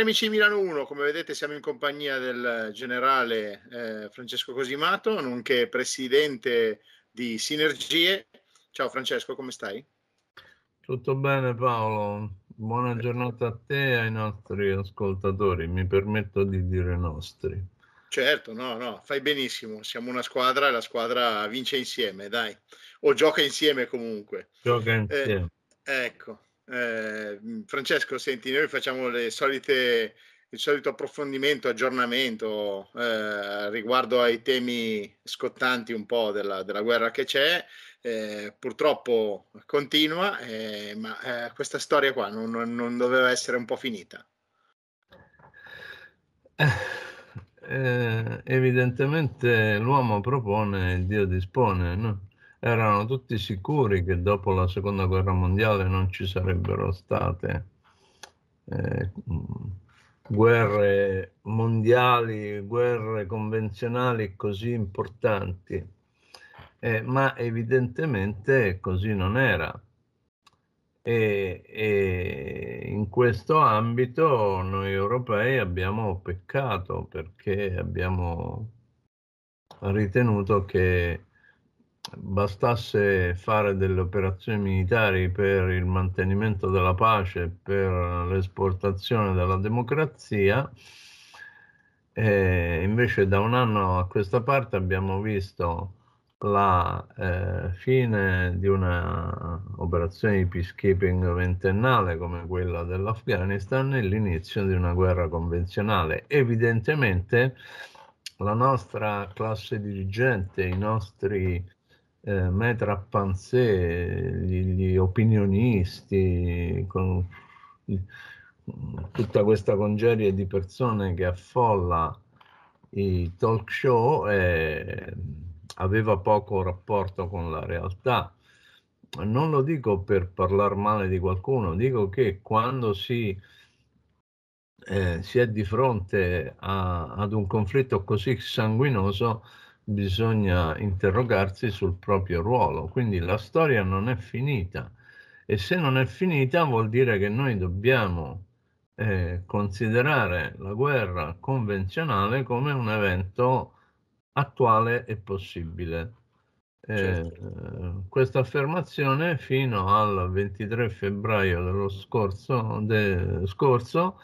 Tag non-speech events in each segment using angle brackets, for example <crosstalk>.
Cari amici di Milano 1, come vedete siamo in compagnia del generale eh, Francesco Cosimato, nonché presidente di Sinergie. Ciao Francesco, come stai? Tutto bene Paolo, buona giornata a te e ai nostri ascoltatori, mi permetto di dire nostri. Certo, no, no, fai benissimo, siamo una squadra e la squadra vince insieme, dai, o gioca insieme comunque. Gioca insieme. Eh, ecco, Ehm, Francesco, senti, noi facciamo le solite, il solito approfondimento, aggiornamento eh, riguardo ai temi scottanti un po' della, della guerra che c'è. Eh, purtroppo continua, eh, ma eh, questa storia qua non, non, doveva essere un po' finita. Eh, evidentemente l'uomo propone, Dio dispone, no? erano tutti sicuri che dopo la seconda guerra mondiale non ci sarebbero state eh, mm, guerre mondiali, guerre convenzionali così importanti, eh, ma evidentemente così non era. E, e, in questo ambito noi europei abbiamo peccato perché abbiamo ritenuto che bastasse fare delle operazioni militari per il mantenimento della pace, per l'esportazione della democrazia, e invece da un anno a questa parte abbiamo visto la eh, fine di un'operazione di peacekeeping ventennale come quella dell'Afghanistan e l'inizio di una guerra convenzionale. Evidentemente la nostra classe dirigente, i nostri eh, maître à penser, gli, gli opinionisti, con tutta questa congerie di persone che affolla i talk show e aveva poco rapporto con la realtà. Non lo dico per parlare male di qualcuno, dico che quando si, eh, si è di fronte a, ad un conflitto così sanguinoso bisogna interrogarsi sul proprio ruolo, quindi la storia non è finita e se non è finita vuol dire che noi dobbiamo eh, considerare la guerra convenzionale come un evento attuale e possibile. Eh, certo. questa affermazione fino al 23 febbraio dello scorso, de, scorso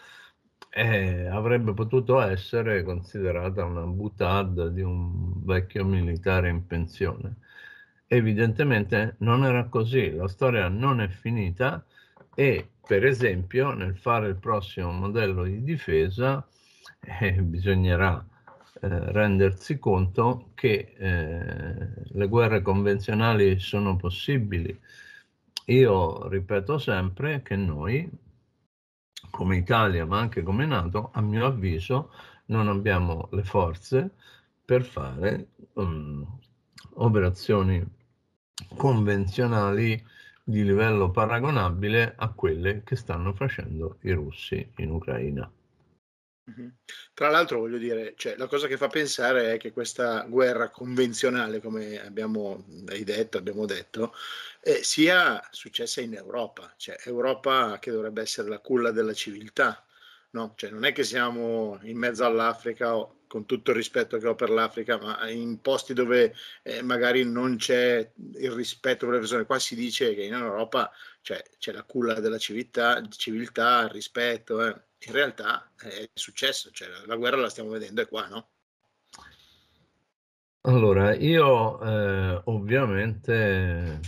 eh, avrebbe potuto essere considerata una butade di un vecchio militare in pensione. Evidentemente non era così, la storia non è finita e per esempio nel fare il prossimo modello di difesa eh, bisognerà eh, rendersi conto che eh, le guerre convenzionali sono possibili. Io ripeto sempre che noi come Italia ma anche come Nato, a mio avviso non abbiamo le forze per fare um, operazioni convenzionali di livello paragonabile a quelle che stanno facendo i russi in Ucraina. Tra l'altro voglio dire, cioè la cosa che fa pensare è che questa guerra convenzionale, come abbiamo hai detto, abbiamo detto, ehm, sia successa in Europa, cioè Europa che dovrebbe essere la culla della civiltà, no, cioè non è che siamo in mezzo all'Africa o con tutto il rispetto che ho per l'Africa, ma in posti dove, ehm, magari non c'è il rispetto per le persone, qua si dice che in Europa, cioè c'è la culla della civiltà civiltà, il rispetto, eh in realtà eh, è successo, cioè la guerra la stiamo vedendo è qua, no? Allora, io eh, ovviamente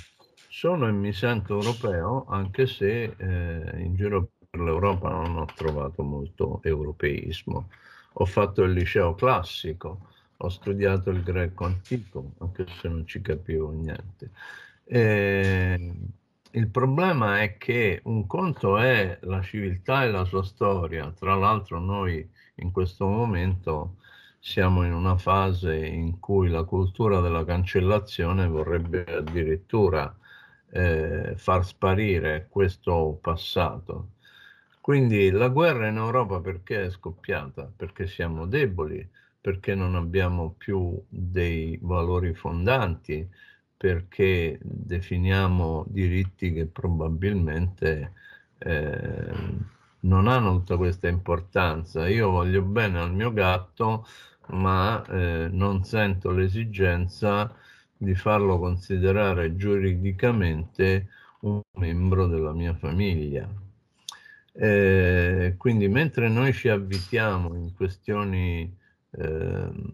sono e mi sento europeo, anche se eh, in giro per l'Europa non ho trovato molto europeismo. Ho fatto il liceo classico, ho studiato il greco antico, anche se non ci capivo niente. E eh, il problema è che un conto è la civiltà e la sua storia, tra l'altro noi in questo momento siamo in una fase in cui la cultura della cancellazione vorrebbe addirittura eh, far sparire questo passato. Quindi la guerra in Europa perché è scoppiata? Perché siamo deboli, perché non abbiamo più dei valori fondanti, perché definiamo diritti che probabilmente eh, non hanno tutta questa importanza. Io voglio bene al mio gatto, ma eh, non sento l'esigenza di farlo considerare giuridicamente un membro della mia famiglia. Eh, quindi mentre noi ci avvitiamo in questioni ehm,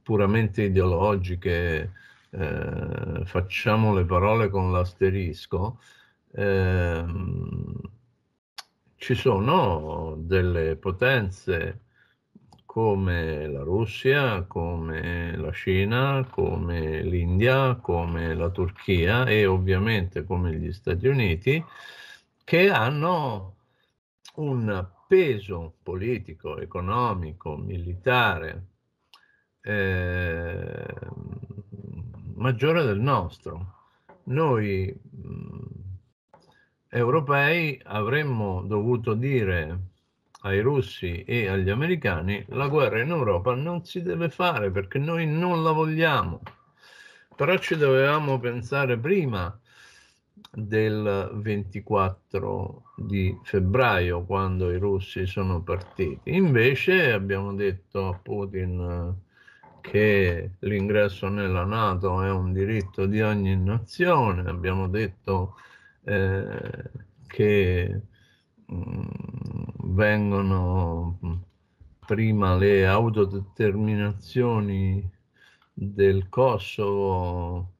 puramente ideologiche, eh, facciamo le parole con l'asterisco, ehm, ci sono delle potenze come la Russia, come la Cina, come l'India, come la Turchia e ovviamente come gli Stati Uniti, che hanno un peso politico, economico, militare eh, maggiore del nostro. Noi mh, mm, europei avremmo dovuto dire ai russi e agli americani la guerra in Europa non si deve fare perché noi non la vogliamo. Però ci dovevamo pensare prima del 24 di febbraio quando i russi sono partiti. Invece abbiamo detto a Putin che l'ingresso nella Nato è un diritto di ogni nazione, abbiamo detto eh, che mh, mm, vengono mm, prima le autodeterminazioni del Kosovo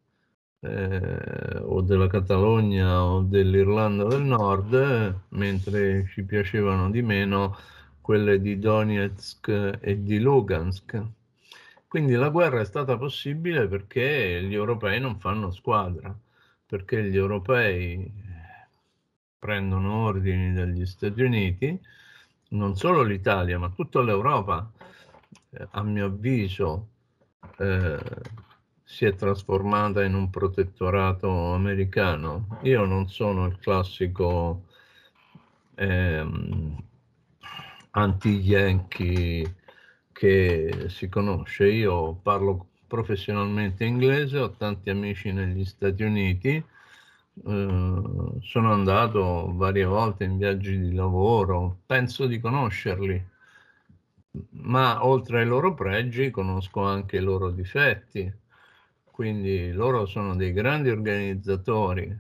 eh, o della Catalogna o dell'Irlanda del Nord, mentre ci piacevano di meno quelle di Donetsk e di Lugansk. Quindi la guerra è stata possibile perché gli europei non fanno squadra, perché gli europei eh, prendono ordini dagli Stati Uniti, non solo l'Italia, ma tutta l'Europa, eh, a mio avviso, eh, si è trasformata in un protettorato americano. Io non sono il classico ehm, anti-yankee che si conosce. Io parlo professionalmente inglese, ho tanti amici negli Stati Uniti, eh, sono andato varie volte in viaggi di lavoro, penso di conoscerli, ma oltre ai loro pregi conosco anche i loro difetti, quindi loro sono dei grandi organizzatori.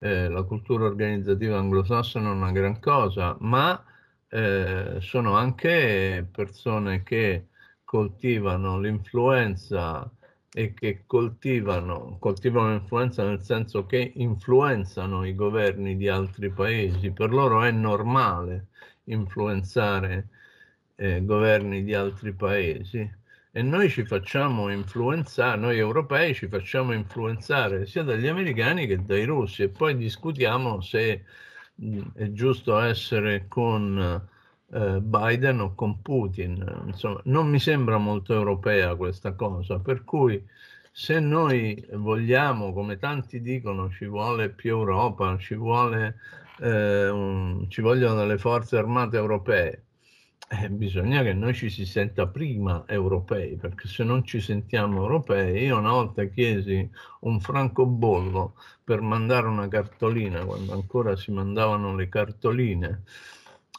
Eh, la cultura organizzativa anglosassone è una gran cosa, ma eh, sono anche persone che coltivano l'influenza e che coltivano, coltivano l'influenza nel senso che influenzano i governi di altri paesi. Per loro è normale influenzare eh, governi di altri paesi e noi ci facciamo influenzare, noi europei ci facciamo influenzare sia dagli americani che dai russi e poi discutiamo se è giusto essere con eh, Biden o con Putin. Insomma, non mi sembra molto europea questa cosa, per cui se noi vogliamo, come tanti dicono, ci vuole più Europa, ci, vuole, eh, un, ci vogliono le forze armate europee, eh, bisogna che noi ci si senta prima europei, perché se non ci sentiamo europei, io una volta chiesi un francobollo per mandare una cartolina, quando ancora si mandavano le cartoline,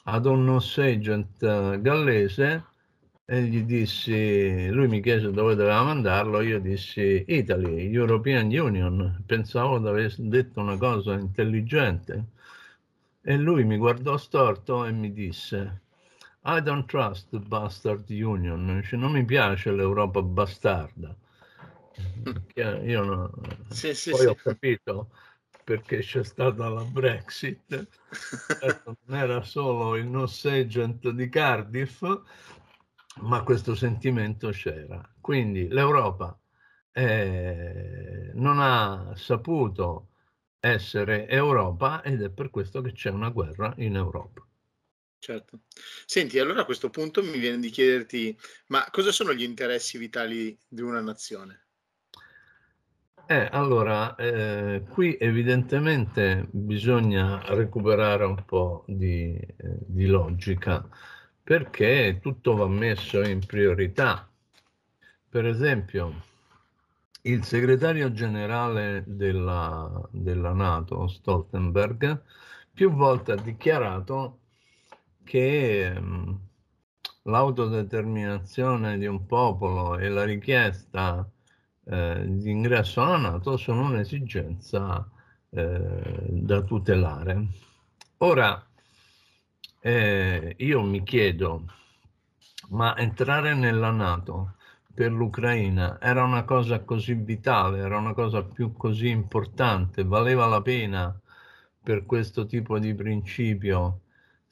ad un host agent eh, gallese e gli dissi, lui mi chiese dove doveva mandarlo, io dissi Italy, European Union, pensavo di aver detto una cosa intelligente. E lui mi guardò storto e mi disse, i don't trust the bastard union, cioè, non mi piace l'Europa bastarda. <laughs> Io no. sì, sì, Poi sì. ho capito perché c'è stata la Brexit, certo, non era solo il nose agent di Cardiff, ma questo sentimento c'era. Quindi l'Europa eh, non ha saputo essere Europa ed è per questo che c'è una guerra in Europa. Certo. Senti, allora a questo punto mi viene di chiederti, ma cosa sono gli interessi vitali di una nazione? Eh, allora, eh, qui evidentemente bisogna recuperare un po' di, eh, di, logica perché tutto va messo in priorità. Per esempio, il segretario generale della, della Nato, Stoltenberg, più volte ha dichiarato che mm, l'autodeterminazione di un popolo e la richiesta eh, di ingresso alla Nato sono un'esigenza eh, da tutelare. Ora, eh, io mi chiedo, ma entrare nella Nato per l'Ucraina era una cosa così vitale, era una cosa più così importante, valeva la pena per questo tipo di principio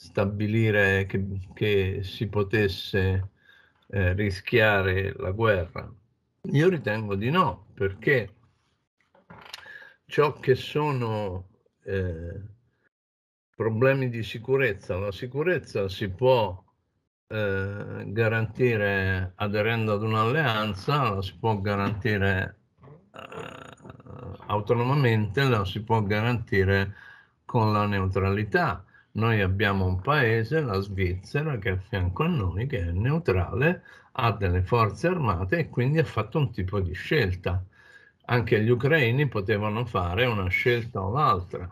stabilire che, che si potesse eh, rischiare la guerra? Io ritengo di no, perché ciò che sono eh, problemi di sicurezza, la sicurezza si può eh, garantire aderendo ad un'alleanza, la si può garantire eh, autonomamente, la si può garantire con la neutralità noi abbiamo un paese, la Svizzera, che è a fianco a noi, che è neutrale, ha delle forze armate e quindi ha fatto un tipo di scelta. Anche gli ucraini potevano fare una scelta o l'altra.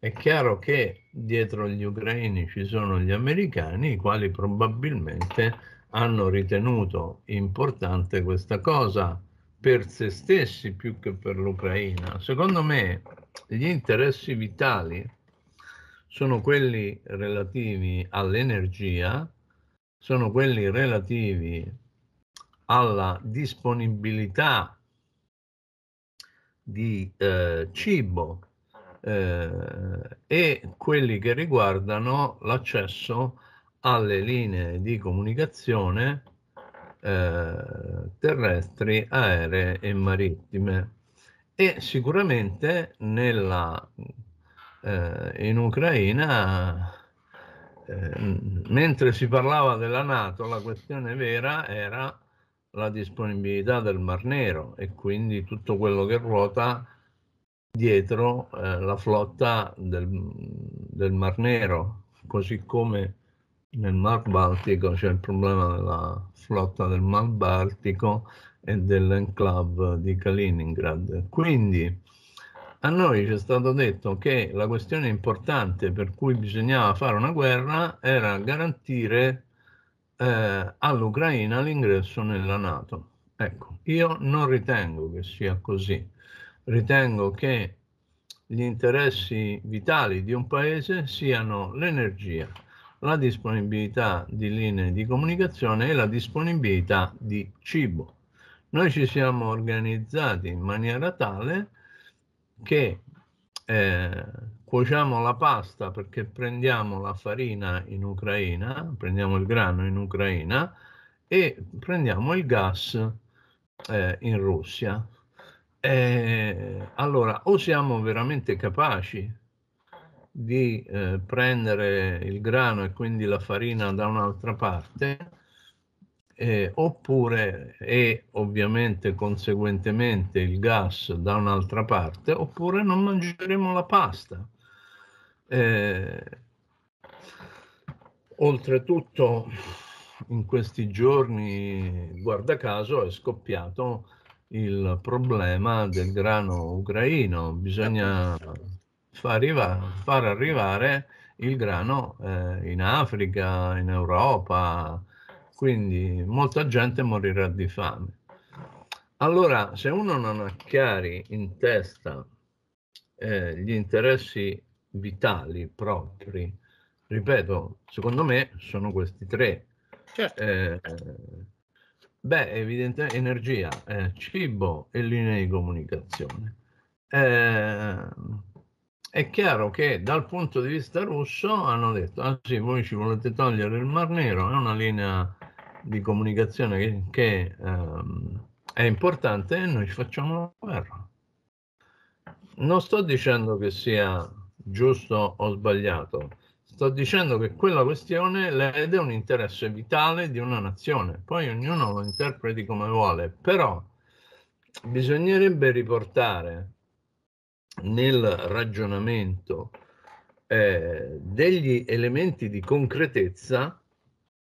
È chiaro che dietro gli ucraini ci sono gli americani, i quali probabilmente hanno ritenuto importante questa cosa per se stessi più che per l'Ucraina. Secondo me gli interessi vitali sono quelli relativi all'energia, sono quelli relativi alla disponibilità di eh, cibo eh, e quelli che riguardano l'accesso alle linee di comunicazione eh, terrestri, aeree e marittime. E sicuramente nella eh, in Ucraina, eh, mentre si parlava della Nato, la questione vera era la disponibilità del Mar Nero e quindi tutto quello che ruota dietro eh, la flotta del, del, Mar Nero, così come nel Mar Baltico c'è il problema della flotta del Mar Baltico e dell'enclave di Kaliningrad. Quindi a noi è stato detto che la questione importante per cui bisognava fare una guerra era garantire eh, all'Ucraina l'ingresso nella Nato. Ecco, io non ritengo che sia così. Ritengo che gli interessi vitali di un paese siano l'energia, la disponibilità di linee di comunicazione e la disponibilità di cibo. Noi ci siamo organizzati in maniera tale che eh, cuociamo la pasta perché prendiamo la farina in Ucraina, prendiamo il grano in Ucraina e prendiamo il gas eh, in Russia. Eh, allora, o siamo veramente capaci di eh, prendere il grano e quindi la farina da un'altra parte, eh, oppure e ovviamente conseguentemente il gas da un'altra parte, oppure non mangeremo la pasta. Eh, oltretutto in questi giorni, guarda caso, è scoppiato il problema del grano ucraino, bisogna far, arriva, far arrivare il grano eh, in Africa, in Europa, quindi molta gente morirà di fame. Allora, se uno non ha chiari in testa eh, gli interessi vitali propri, ripeto, secondo me sono questi tre. Certo. Eh, beh, evidentemente energia, eh, cibo e linee di comunicazione. Eh, è chiaro che dal punto di vista russo hanno detto, ah sì, voi ci volete togliere il Mar Nero, è una linea di comunicazione che, che ehm, è importante e noi facciamo la guerra. Non sto dicendo che sia giusto o sbagliato, sto dicendo che quella questione lede un interesse vitale di una nazione, poi ognuno lo interpreti come vuole, però bisognerebbe riportare nel ragionamento eh, degli elementi di concretezza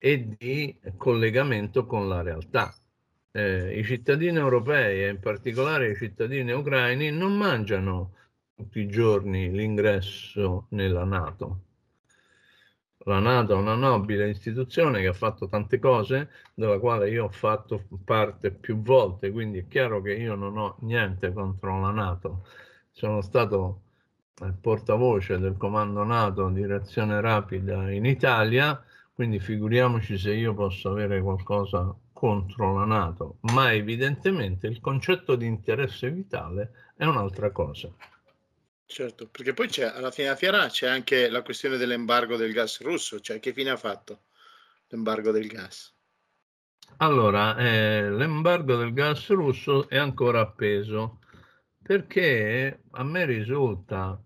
e di collegamento con la realtà. Eh, I cittadini europei e in particolare i cittadini ucraini non mangiano tutti i giorni l'ingresso nella Nato. La Nato è una nobile istituzione che ha fatto tante cose, della quale io ho fatto parte più volte, quindi è chiaro che io non ho niente contro la Nato. Sono stato eh, portavoce del comando Nato direzione rapida in Italia, quindi figuriamoci se io posso avere qualcosa contro la Nato, ma evidentemente il concetto di interesse vitale è un'altra cosa. Certo, perché poi c'è, alla fine della fiera c'è anche la questione dell'embargo del gas russo, cioè che fine ha fatto l'embargo del gas? Allora, eh, l'embargo del gas russo è ancora appeso perché a me risulta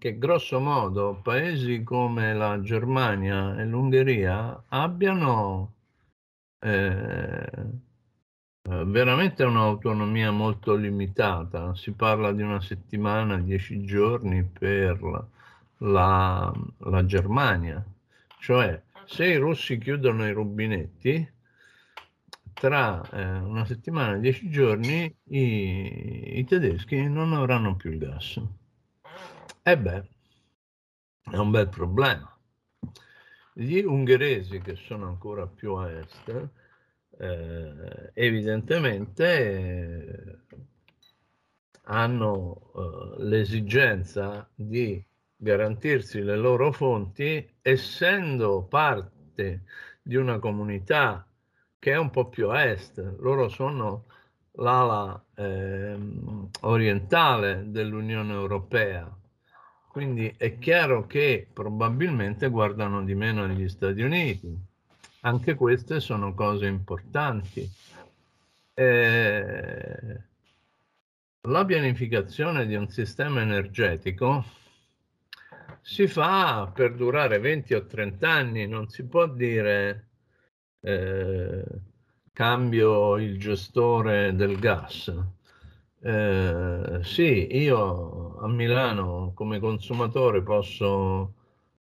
che grosso modo paesi come la Germania e l'Ungheria abbiano eh, eh, veramente un'autonomia molto limitata, si parla di una settimana, dieci giorni per la, la Germania, cioè se i russi chiudono i rubinetti, tra eh, una settimana, e dieci giorni, i, i tedeschi non avranno più il gas. E eh beh, è un bel problema. Gli ungheresi che sono ancora più a est, eh, evidentemente eh, hanno eh, l'esigenza di garantirsi le loro fonti, essendo parte di una comunità che è un po' più a est. Loro sono l'ala ehm, orientale dell'Unione Europea, quindi è chiaro che probabilmente guardano di meno gli Stati Uniti. Anche queste sono cose importanti. Eh, la pianificazione di un sistema energetico si fa per durare 20 o 30 anni, non si può dire eh, cambio il gestore del gas eh, sì, io a Milano come consumatore posso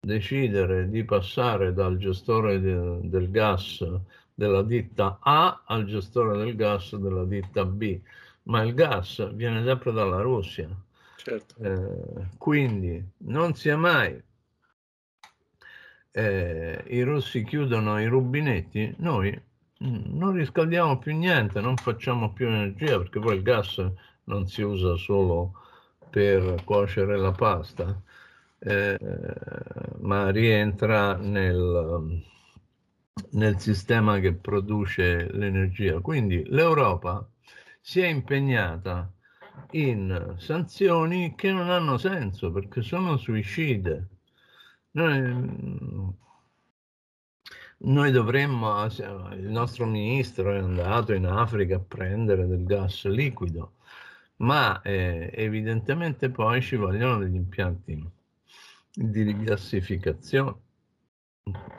decidere di passare dal gestore de, del gas della ditta A al gestore del gas della ditta B, ma il gas viene sempre dalla Russia. Certo. Eh, quindi non sia mai eh, i russi chiudono i rubinetti, noi Mm, non riscaldiamo più niente, non facciamo più energia perché poi il gas non si usa solo per cuocere la pasta, eh, ma rientra nel, nel sistema che produce l'energia. Quindi l'Europa si è impegnata in sanzioni che non hanno senso perché sono suicide. Noi noi dovremmo, il nostro ministro è andato in Africa a prendere del gas liquido, ma eh, evidentemente poi ci vogliono degli impianti di rigassificazione.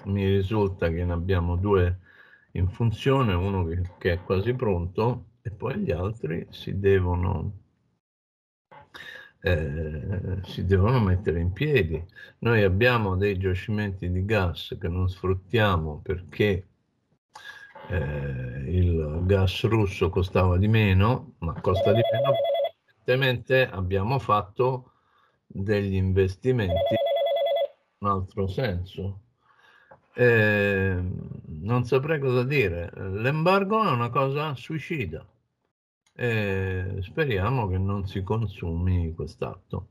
Mi risulta che ne abbiamo due in funzione, uno che, che è quasi pronto e poi gli altri si devono eh, si devono mettere in piedi. Noi abbiamo dei giacimenti di gas che non sfruttiamo perché eh, il gas russo costava di meno, ma costa di meno. Evidentemente abbiamo fatto degli investimenti in un altro senso. Eh, non saprei cosa dire. L'embargo è una cosa suicida e speriamo che non si consumi quest'atto.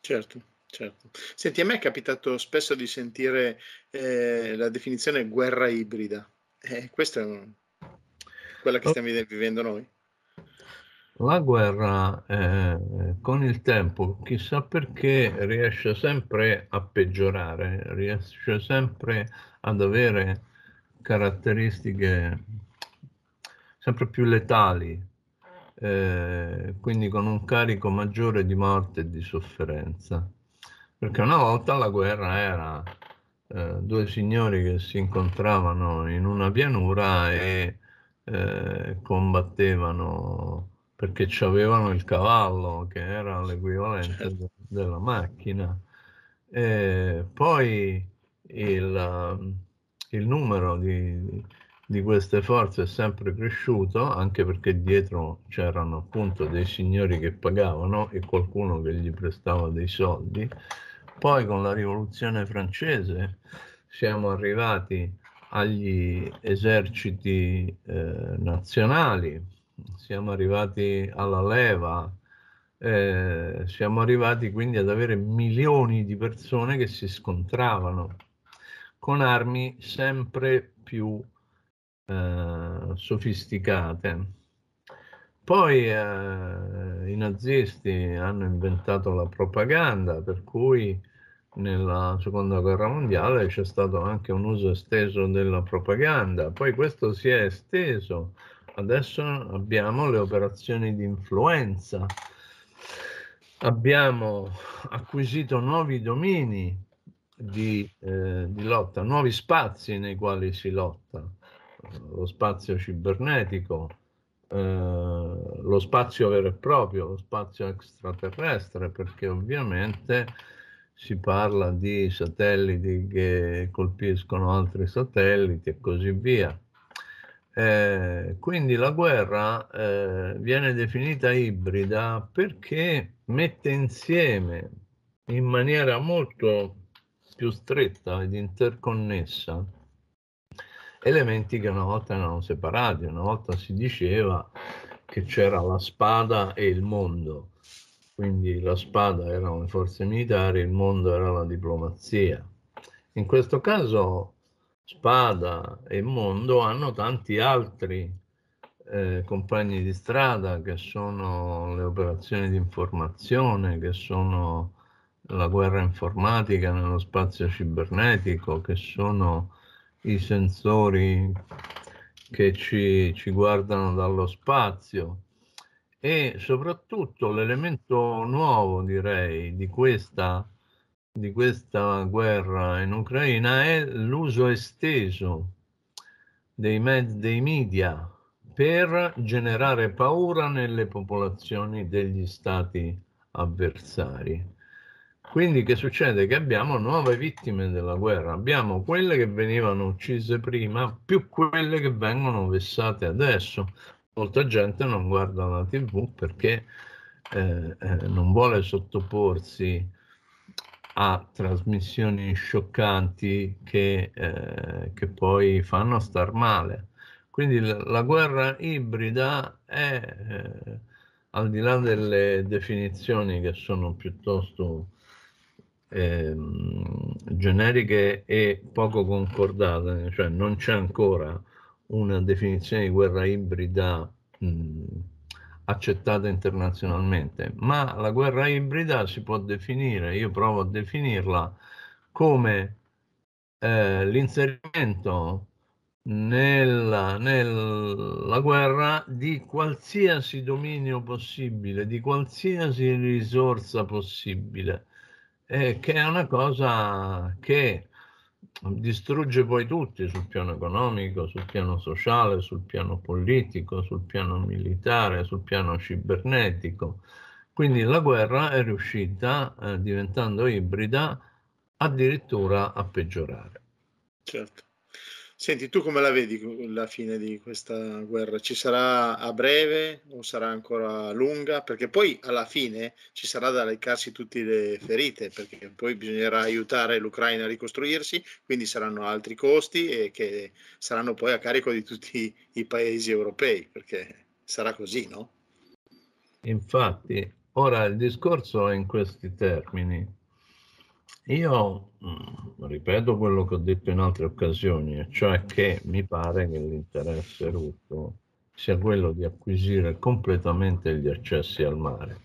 Certo. Certo. Senti, a me è capitato spesso di sentire eh, la definizione guerra ibrida. Eh, questa è un... quella che oh. stiamo vivendo noi. La guerra eh, con il tempo, chissà perché, riesce sempre a peggiorare, riesce sempre ad avere caratteristiche sempre più letali, eh, quindi con un carico maggiore di morte e di sofferenza. Perché una volta la guerra era eh, due signori che si incontravano in una pianura e eh, combattevano perché avevano il cavallo che era l'equivalente certo. de della macchina. E eh, poi il, il numero di, di queste forze è sempre cresciuto, anche perché dietro c'erano appunto dei signori che pagavano e qualcuno che gli prestava dei soldi. Poi con la rivoluzione francese siamo arrivati agli eserciti eh, nazionali, siamo arrivati alla leva, eh, siamo arrivati quindi ad avere milioni di persone che si scontravano con armi sempre più eh, sofisticate. Poi eh, i nazisti hanno inventato la propaganda, per cui nella seconda guerra mondiale c'è stato anche un uso esteso della propaganda, poi questo si è esteso, adesso abbiamo le operazioni di influenza, abbiamo acquisito nuovi domini di, eh, di lotta, nuovi spazi nei quali si lotta lo spazio cibernetico, eh, lo spazio vero e proprio, lo spazio extraterrestre, perché ovviamente si parla di satelliti che colpiscono altri satelliti e così via. Eh, quindi la guerra eh, viene definita ibrida perché mette insieme in maniera molto più stretta ed interconnessa elementi che una volta erano separati, una volta si diceva che c'era la spada e il mondo, quindi la spada erano le forze militari, il mondo era la diplomazia. In questo caso spada e mondo hanno tanti altri eh, compagni di strada che sono le operazioni di informazione, che sono la guerra informatica nello spazio cibernetico, che sono i sensori che ci, ci guardano dallo spazio e soprattutto l'elemento nuovo, direi, di questa, di questa guerra in Ucraina è l'uso esteso dei, med- dei media per generare paura nelle popolazioni degli stati avversari. Quindi che succede? Che abbiamo nuove vittime della guerra, abbiamo quelle che venivano uccise prima più quelle che vengono vessate adesso. Molta gente non guarda la tv perché eh, eh, non vuole sottoporsi a trasmissioni scioccanti che, eh, che poi fanno star male. Quindi la, la guerra ibrida è, eh, al di là delle definizioni che sono piuttosto ehm, generiche e poco concordate, cioè non c'è ancora una definizione di guerra ibrida mh, accettata internazionalmente, ma la guerra ibrida si può definire, io provo a definirla come eh, l'inserimento nella, nella, guerra di qualsiasi dominio possibile, di qualsiasi risorsa possibile, eh, che è una cosa che distrugge voi tutti sul piano economico, sul piano sociale, sul piano politico, sul piano militare, sul piano cibernetico. Quindi la guerra è riuscita, eh, diventando ibrida, addirittura a peggiorare. Certo. Senti, tu come la vedi la fine di questa guerra? Ci sarà a breve o sarà ancora lunga? Perché poi alla fine ci sarà da recarsi tutte le ferite, perché poi bisognerà aiutare l'Ucraina a ricostruirsi, quindi saranno altri costi e che saranno poi a carico di tutti i paesi europei, perché sarà così, no? Infatti, ora il discorso è in questi termini. Io mm, ripeto quello che ho detto in altre occasioni, cioè che mi pare che l'interesse russo sia quello di acquisire completamente gli accessi al mare.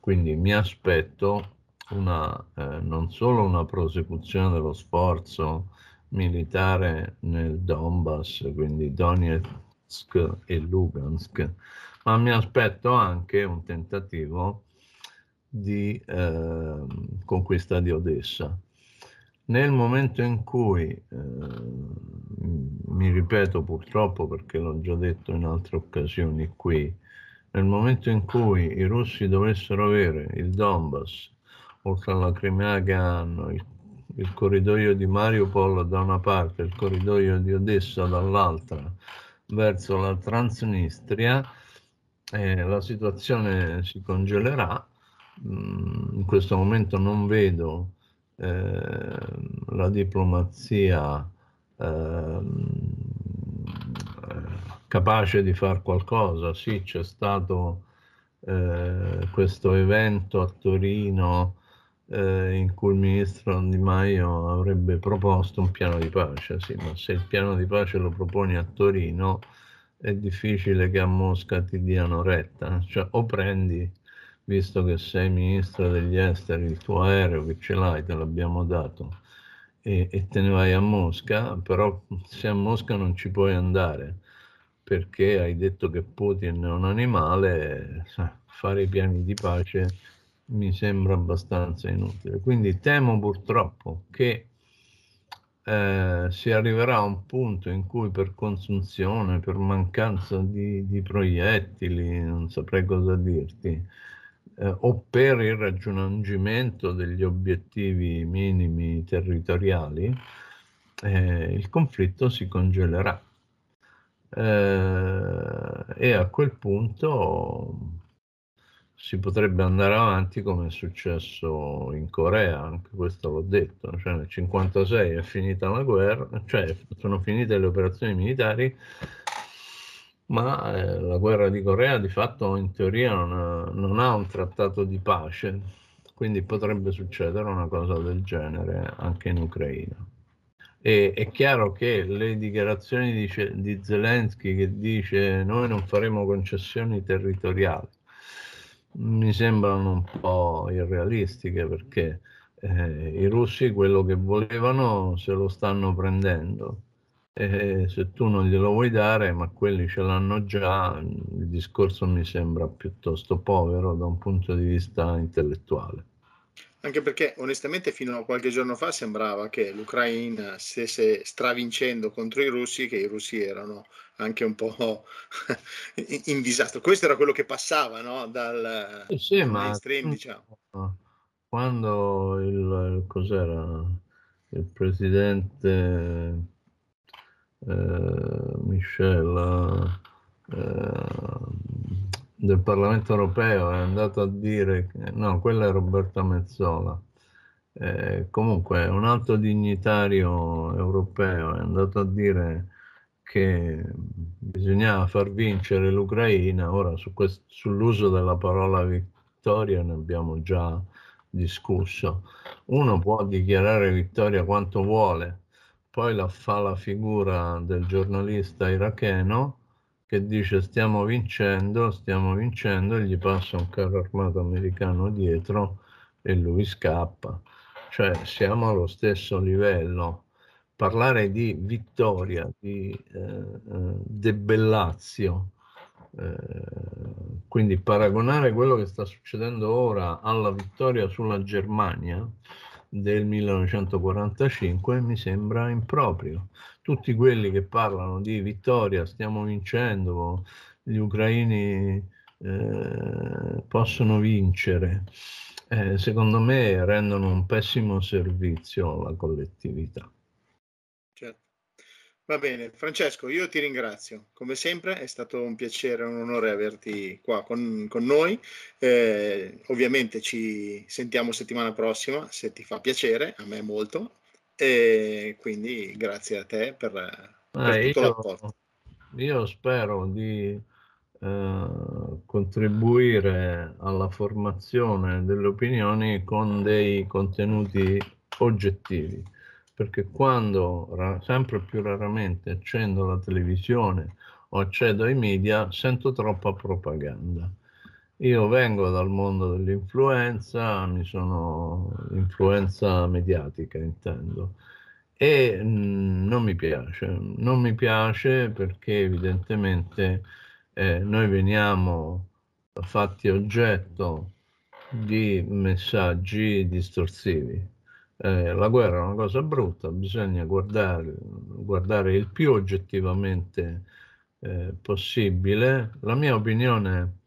Quindi mi aspetto una, eh, non solo una prosecuzione dello sforzo militare nel Donbass, quindi Donetsk e Lugansk, ma mi aspetto anche un tentativo di eh, conquista di Odessa. Nel momento in cui, eh, mi ripeto purtroppo perché l'ho già detto in altre occasioni qui, nel momento in cui i russi dovessero avere il Donbass, oltre alla Crimea che hanno, il, il corridoio di Mariupol da una parte, il corridoio di Odessa dall'altra, verso la Transnistria, eh, la situazione si congelerà Mm, in questo momento non vedo eh, la diplomazia eh, capace di fare qualcosa. Sì, c'è stato eh, questo evento a Torino eh, in cui il ministro Di Maio avrebbe proposto un piano di pace, sì, ma se il piano di pace lo proponi a Torino è difficile che a Mosca ti diano retta, cioè o prendi visto che sei ministro degli esteri, il tuo aereo che ce l'hai, te l'abbiamo dato, e, e, te ne vai a Mosca, però se a Mosca non ci puoi andare, perché hai detto che Putin è un animale, fare i piani di pace mi sembra abbastanza inutile. Quindi temo purtroppo che eh, si arriverà a un punto in cui per consunzione, per mancanza di, di proiettili, non saprei cosa dirti, eh, o per il raggiungimento degli obiettivi minimi territoriali, eh, il conflitto si congelerà. Eh, e a quel punto si potrebbe andare avanti come è successo in Corea, anche questo l'ho detto, cioè nel 1956 è finita la guerra, cioè sono finite le operazioni militari, ma eh, la guerra di Corea di fatto in teoria non ha, non ha, un trattato di pace, quindi potrebbe succedere una cosa del genere anche in Ucraina. E, è chiaro che le dichiarazioni di, di Zelensky che dice noi non faremo concessioni territoriali mi sembrano un po' irrealistiche perché eh, i russi quello che volevano se lo stanno prendendo e se tu non glielo vuoi dare, ma quelli ce l'hanno già, il discorso mi sembra piuttosto povero da un punto di vista intellettuale. Anche perché onestamente fino a qualche giorno fa sembrava che l'Ucraina stesse stravincendo contro i russi, che i russi erano anche un po' <laughs> in disastro. Questo era quello che passava no? dal eh sì, mainstream, diciamo. Quando il, il, il presidente eh, Michel eh, del Parlamento europeo è andato a dire, no, quella è Roberta Mezzola. Eh, comunque un altro dignitario europeo è andato a dire che bisognava far vincere l'Ucraina, ora su quest- sull'uso della parola vittoria ne abbiamo già discusso. Uno può dichiarare vittoria quanto vuole, poi la fa la figura del giornalista iracheno che dice stiamo vincendo, stiamo vincendo e gli passa un carro armato americano dietro e lui scappa. Cioè siamo allo stesso livello. Parlare di vittoria, di eh, eh debellazio, eh, quindi paragonare quello che sta succedendo ora alla vittoria sulla Germania, del 1945 mi sembra improprio. Tutti quelli che parlano di vittoria, stiamo vincendo, gli ucraini eh, possono vincere, eh, secondo me rendono un pessimo servizio alla collettività. Va bene, Francesco, io ti ringrazio. Come sempre è stato un piacere, un onore averti qua con, con noi. Eh, ovviamente ci sentiamo settimana prossima, se ti fa piacere, a me molto. E quindi grazie a te per, per eh, tutto io, l'apporto. Io spero di eh, contribuire alla formazione delle opinioni con dei contenuti oggettivi perché quando sempre più raramente accendo la televisione o accedo ai media sento troppa propaganda. Io vengo dal mondo dell'influenza, mi sono influenza mediatica intendo, e mm, non mi piace, non mi piace perché evidentemente eh, noi veniamo fatti oggetto di messaggi distorsivi eh, la guerra è una cosa brutta, bisogna guardare, guardare il più oggettivamente eh, possibile. La mia opinione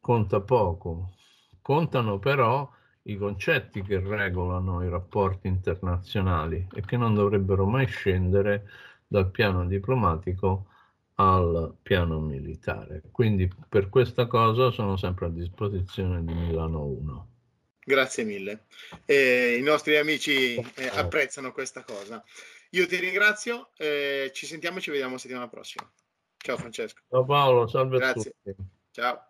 conta poco, contano però i concetti che regolano i rapporti internazionali e che non dovrebbero mai scendere dal piano diplomatico al piano militare. Quindi per questa cosa sono sempre a disposizione di Milano 1. Grazie mille. Eh, I nostri amici eh, apprezzano questa cosa. Io ti ringrazio, eh, ci sentiamo e ci vediamo settimana prossima. Ciao Francesco. Ciao Paolo, salve Grazie. a tutti. Ciao.